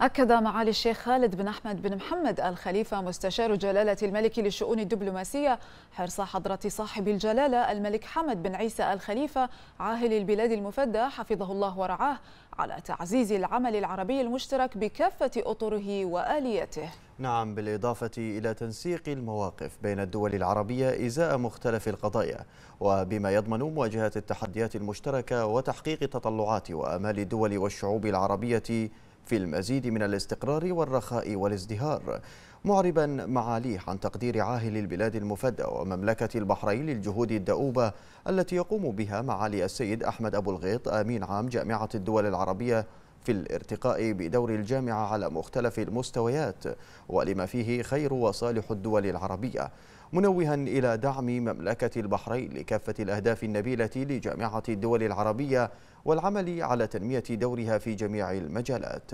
أكد معالي الشيخ خالد بن أحمد بن محمد الخليفة مستشار جلالة الملك للشؤون الدبلوماسية حرص حضرة صاحب الجلالة الملك حمد بن عيسى الخليفة عاهل البلاد المفدى حفظه الله ورعاه على تعزيز العمل العربي المشترك بكافة أطره وآليته نعم بالإضافة إلى تنسيق المواقف بين الدول العربية إزاء مختلف القضايا وبما يضمن مواجهة التحديات المشتركة وتحقيق تطلعات وآمال الدول والشعوب العربية في المزيد من الاستقرار والرخاء والازدهار معربا معاليه عن تقدير عاهل البلاد المفدى ومملكة البحرين للجهود الدؤوبة التي يقوم بها معالي السيد أحمد أبو الغيط أمين عام جامعة الدول العربية في الارتقاء بدور الجامعة على مختلف المستويات ولما فيه خير وصالح الدول العربية منوها إلى دعم مملكة البحرين لكافة الأهداف النبيلة لجامعة الدول العربية والعمل على تنمية دورها في جميع المجالات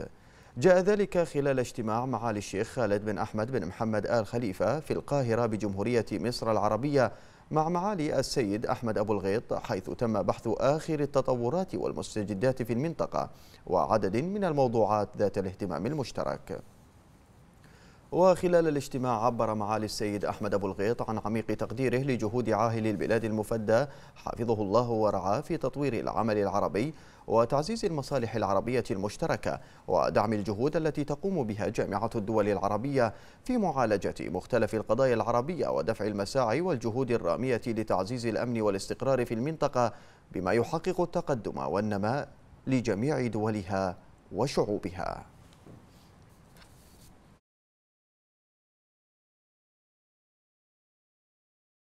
جاء ذلك خلال اجتماع معالي الشيخ خالد بن أحمد بن محمد آل خليفة في القاهرة بجمهورية مصر العربية مع معالي السيد أحمد أبو الغيط حيث تم بحث آخر التطورات والمستجدات في المنطقة وعدد من الموضوعات ذات الاهتمام المشترك وخلال الاجتماع عبر معالي السيد أحمد أبو الغيط عن عميق تقديره لجهود عاهل البلاد المفدى حفظه الله ورعاه في تطوير العمل العربي وتعزيز المصالح العربية المشتركة ودعم الجهود التي تقوم بها جامعة الدول العربية في معالجة مختلف القضايا العربية ودفع المساعي والجهود الرامية لتعزيز الأمن والاستقرار في المنطقة بما يحقق التقدم والنماء لجميع دولها وشعوبها